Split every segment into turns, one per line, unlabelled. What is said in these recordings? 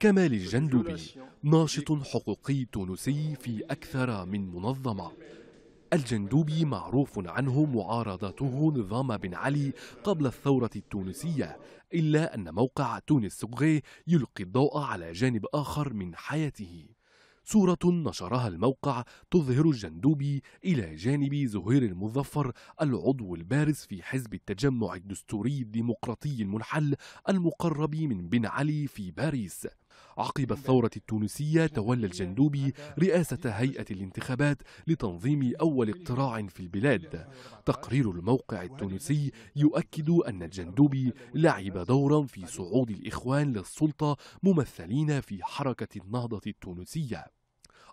كمال الجندوبي ناشط حقوقي تونسي في أكثر من منظمة الجندوبي معروف عنه معارضته نظام بن علي قبل الثورة التونسية إلا أن موقع تونس سقغي يلقي الضوء على جانب آخر من حياته صورة نشرها الموقع تظهر الجندوبي إلى جانب زهير المظفر العضو البارز في حزب التجمع الدستوري الديمقراطي المنحل المقرب من بن علي في باريس عقب الثورة التونسية تولى الجندوبي رئاسة هيئة الانتخابات لتنظيم أول اقتراع في البلاد تقرير الموقع التونسي يؤكد أن الجندوبي لعب دورا في صعود الإخوان للسلطة ممثلين في حركة النهضة التونسية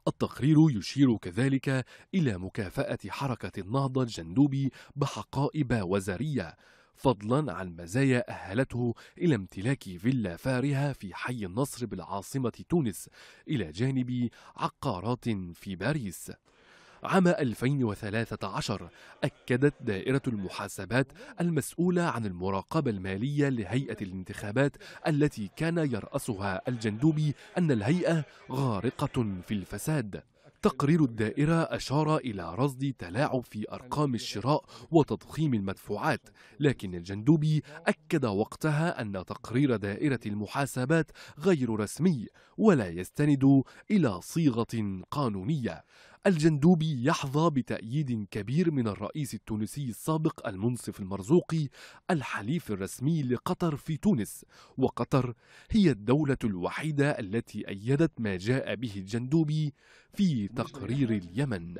التقرير يشير كذلك إلى مكافأة حركة النهضة الجندوبي بحقائب وزارية فضلا عن مزايا أهلته إلى امتلاك فيلا فارهة في حي النصر بالعاصمة تونس إلى جانب عقارات في باريس عام 2013 أكدت دائرة المحاسبات المسؤولة عن المراقبة المالية لهيئة الانتخابات التي كان يرأسها الجندوبي أن الهيئة غارقة في الفساد تقرير الدائرة أشار إلى رصد تلاعب في أرقام الشراء وتضخيم المدفوعات، لكن الجندوبي أكد وقتها أن تقرير دائرة المحاسبات غير رسمي ولا يستند إلى صيغة قانونية، الجندوبي يحظى بتأييد كبير من الرئيس التونسي السابق المنصف المرزوقي الحليف الرسمي لقطر في تونس وقطر هي الدولة الوحيدة التي أيدت ما جاء به الجندوبي في تقرير اليمن